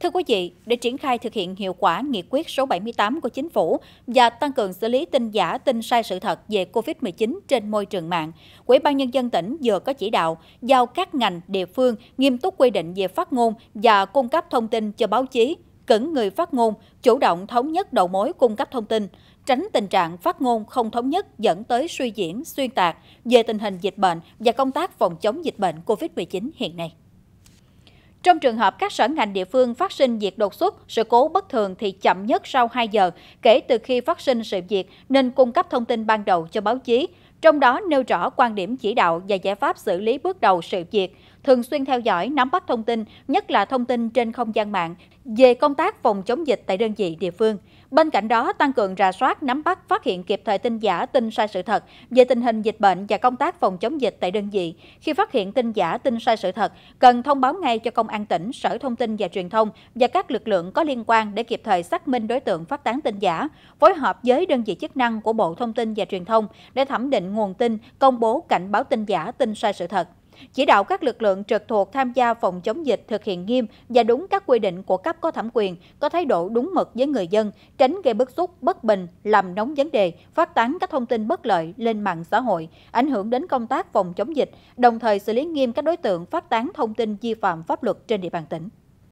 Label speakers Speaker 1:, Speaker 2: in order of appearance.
Speaker 1: Thưa quý vị, để triển khai thực hiện hiệu quả nghị quyết số 78 của chính phủ và tăng cường xử lý tin giả, tin sai sự thật về COVID-19 trên môi trường mạng, Ủy ban Nhân dân tỉnh vừa có chỉ đạo giao các ngành địa phương nghiêm túc quy định về phát ngôn và cung cấp thông tin cho báo chí, cẩn người phát ngôn, chủ động thống nhất đầu mối cung cấp thông tin, tránh tình trạng phát ngôn không thống nhất dẫn tới suy diễn, xuyên tạc về tình hình dịch bệnh và công tác phòng chống dịch bệnh COVID-19 hiện nay. Trong trường hợp các sở ngành địa phương phát sinh việc đột xuất, sự cố bất thường thì chậm nhất sau 2 giờ kể từ khi phát sinh sự việc nên cung cấp thông tin ban đầu cho báo chí, trong đó nêu rõ quan điểm chỉ đạo và giải pháp xử lý bước đầu sự việc, thường xuyên theo dõi, nắm bắt thông tin, nhất là thông tin trên không gian mạng về công tác phòng chống dịch tại đơn vị địa phương. Bên cạnh đó, tăng cường rà soát, nắm bắt, phát hiện kịp thời tin giả, tin sai sự thật về tình hình dịch bệnh và công tác phòng chống dịch tại đơn vị. Khi phát hiện tin giả, tin sai sự thật, cần thông báo ngay cho Công an tỉnh, Sở Thông tin và Truyền thông và các lực lượng có liên quan để kịp thời xác minh đối tượng phát tán tin giả, phối hợp với đơn vị chức năng của Bộ Thông tin và Truyền thông để thẩm định nguồn tin, công bố cảnh báo tin giả, tin sai sự thật. Chỉ đạo các lực lượng trực thuộc tham gia phòng chống dịch thực hiện nghiêm và đúng các quy định của cấp có thẩm quyền, có thái độ đúng mực với người dân, tránh gây bức xúc, bất bình, làm nóng vấn đề, phát tán các thông tin bất lợi lên mạng xã hội, ảnh hưởng đến công tác phòng chống dịch, đồng thời xử lý nghiêm các đối tượng phát tán thông tin vi phạm pháp luật trên địa bàn tỉnh.